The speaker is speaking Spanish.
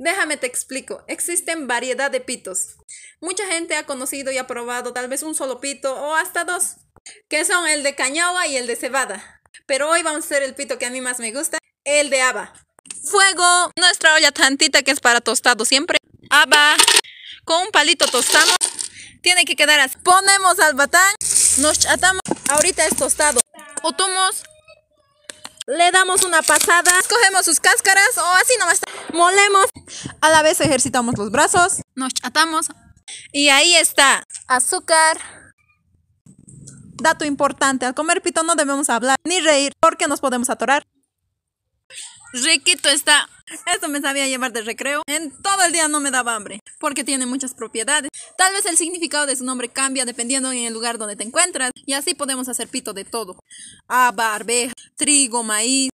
Déjame te explico, existen variedad de pitos. Mucha gente ha conocido y ha probado tal vez un solo pito o hasta dos, que son el de cañagua y el de cebada. Pero hoy vamos a hacer el pito que a mí más me gusta, el de haba. Fuego, nuestra olla tantita que es para tostado siempre. Haba, con un palito tostamos. Tiene que quedar así. Ponemos al batán, nos atamos. Ahorita es tostado. tomos le damos una pasada, Escogemos sus cáscaras o así nomás molemos. A la vez ejercitamos los brazos, nos atamos y ahí está azúcar. Dato importante, al comer pito no debemos hablar ni reír porque nos podemos atorar. Riquito está. Esto me sabía llevar de recreo. En todo el día no me daba hambre porque tiene muchas propiedades. Tal vez el significado de su nombre cambia dependiendo en el lugar donde te encuentras y así podemos hacer pito de todo. A ah, barbeja trigo, maíz,